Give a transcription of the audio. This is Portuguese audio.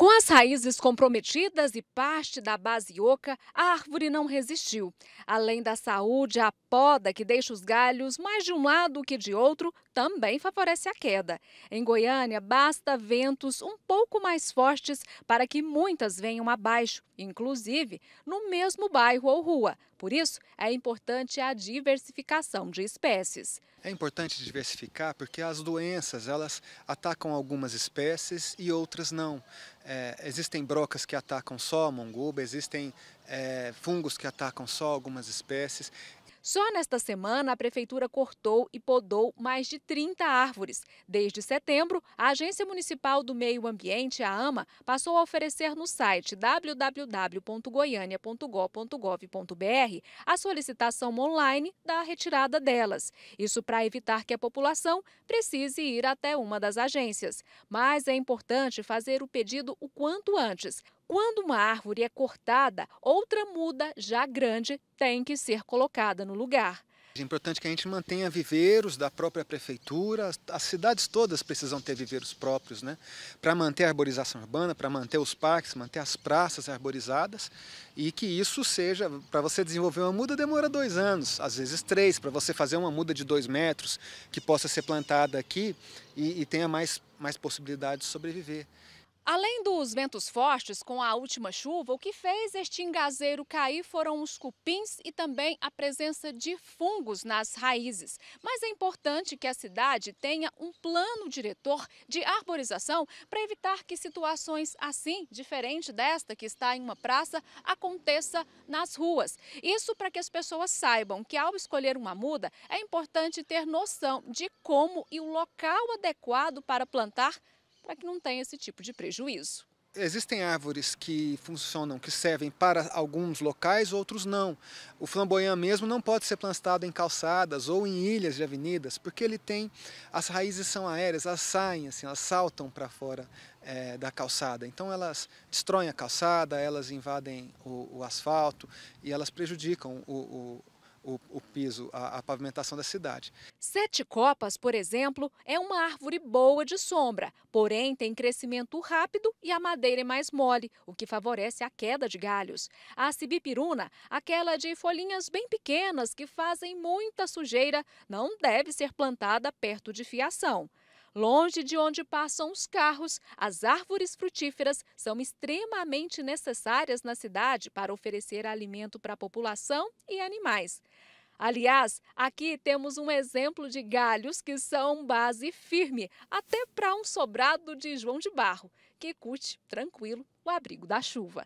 Com as raízes comprometidas e parte da base oca, a árvore não resistiu. Além da saúde, a poda que deixa os galhos mais de um lado que de outro também favorece a queda. Em Goiânia, basta ventos um pouco mais fortes para que muitas venham abaixo, inclusive no mesmo bairro ou rua. Por isso, é importante a diversificação de espécies. É importante diversificar porque as doenças, elas atacam algumas espécies e outras não. É, existem brocas que atacam só a monguba, existem é, fungos que atacam só algumas espécies. Só nesta semana, a prefeitura cortou e podou mais de 30 árvores. Desde setembro, a Agência Municipal do Meio Ambiente, a AMA, passou a oferecer no site www.goiania.gov.br a solicitação online da retirada delas. Isso para evitar que a população precise ir até uma das agências. Mas é importante fazer o pedido o quanto antes quando uma árvore é cortada, outra muda, já grande, tem que ser colocada no lugar. É importante que a gente mantenha viveiros da própria prefeitura. As cidades todas precisam ter viveiros próprios, né? Para manter a arborização urbana, para manter os parques, manter as praças arborizadas. E que isso seja. Para você desenvolver uma muda demora dois anos, às vezes três. Para você fazer uma muda de dois metros que possa ser plantada aqui e, e tenha mais, mais possibilidade de sobreviver. Além dos ventos fortes com a última chuva, o que fez este engazeiro cair foram os cupins e também a presença de fungos nas raízes. Mas é importante que a cidade tenha um plano diretor de arborização para evitar que situações assim, diferente desta que está em uma praça, aconteça nas ruas. Isso para que as pessoas saibam que ao escolher uma muda, é importante ter noção de como e o local adequado para plantar para que não tenha esse tipo de prejuízo. Existem árvores que funcionam, que servem para alguns locais, outros não. O flamboyant mesmo não pode ser plantado em calçadas ou em ilhas de avenidas, porque ele tem, as raízes são aéreas, elas saem assim, elas saltam para fora é, da calçada. Então elas destroem a calçada, elas invadem o, o asfalto e elas prejudicam o, o o, o piso, a, a pavimentação da cidade. Sete copas, por exemplo, é uma árvore boa de sombra, porém tem crescimento rápido e a madeira é mais mole, o que favorece a queda de galhos. A cibipiruna, aquela de folhinhas bem pequenas que fazem muita sujeira, não deve ser plantada perto de fiação. Longe de onde passam os carros, as árvores frutíferas são extremamente necessárias na cidade para oferecer alimento para a população e animais. Aliás, aqui temos um exemplo de galhos que são base firme, até para um sobrado de João de Barro, que curte tranquilo o abrigo da chuva.